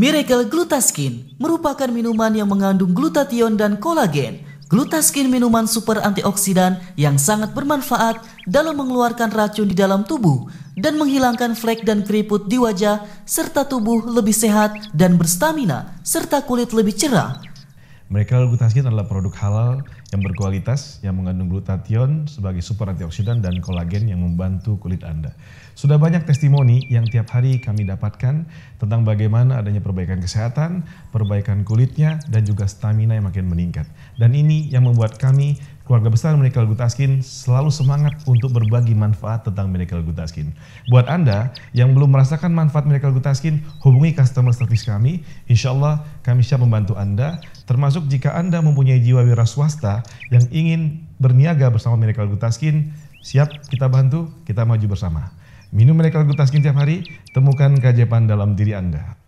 Miracle Glutaskin merupakan minuman yang mengandung glutathione dan kolagen. Glutaskin minuman super antioksidan yang sangat bermanfaat dalam mengeluarkan racun di dalam tubuh dan menghilangkan flek dan keriput di wajah serta tubuh lebih sehat dan berstamina serta kulit lebih cerah. Mereka glutathione adalah produk halal yang berkualitas yang mengandung glutathione sebagai super antioksidan dan kolagen yang membantu kulit Anda. Sudah banyak testimoni yang tiap hari kami dapatkan tentang bagaimana adanya perbaikan kesehatan, perbaikan kulitnya, dan juga stamina yang makin meningkat. Dan ini yang membuat kami Keluarga besar Medical Good selalu semangat untuk berbagi manfaat tentang Medical Good Buat Anda yang belum merasakan manfaat Medical Good hubungi customer service kami. Insya Allah kami siap membantu Anda, termasuk jika Anda mempunyai jiwa wira swasta yang ingin berniaga bersama Medical Good siap kita bantu, kita maju bersama. Minum Medical Good Askin tiap hari, temukan keajaiban dalam diri Anda.